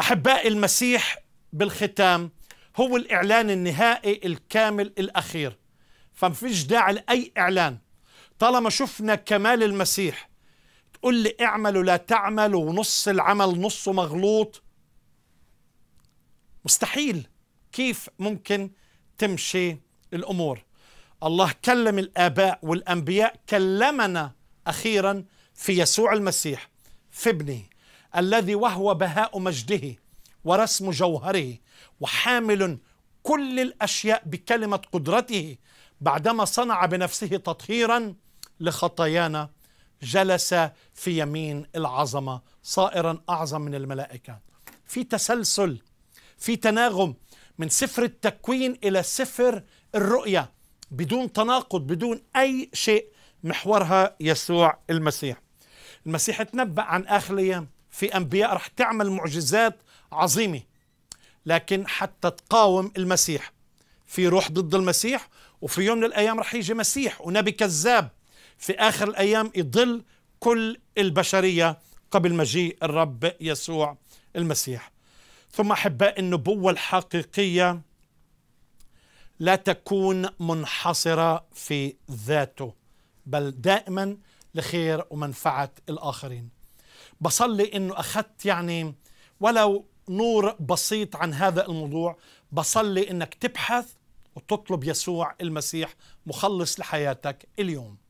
احباء المسيح بالختام هو الاعلان النهائي الكامل الاخير فما فيش داعي لاي اعلان طالما شفنا كمال المسيح تقول لي اعمل ولا تعمل ونص العمل نصه مغلوط مستحيل كيف ممكن تمشي الامور الله كلم الاباء والانبياء كلمنا اخيرا في يسوع المسيح في ابنه الذي وهو بهاء مجده ورسم جوهره وحامل كل الاشياء بكلمه قدرته بعدما صنع بنفسه تطهيرا لخطايانا جلس في يمين العظمه صائرا اعظم من الملائكه في تسلسل في تناغم من سفر التكوين الى سفر الرؤيا بدون تناقض بدون اي شيء محورها يسوع المسيح المسيح تنبأ عن آخر الأيام في أنبياء رح تعمل معجزات عظيمة لكن حتى تقاوم المسيح في روح ضد المسيح وفي يوم من الأيام رح يجي مسيح ونبي كذاب في آخر الأيام يضل كل البشرية قبل مجيء الرب يسوع المسيح ثم أحباء النبوة الحقيقية لا تكون منحصرة في ذاته بل دائما لخير ومنفعة الآخرين بصلي انه اخذت يعني ولو نور بسيط عن هذا الموضوع بصلي انك تبحث وتطلب يسوع المسيح مخلص لحياتك اليوم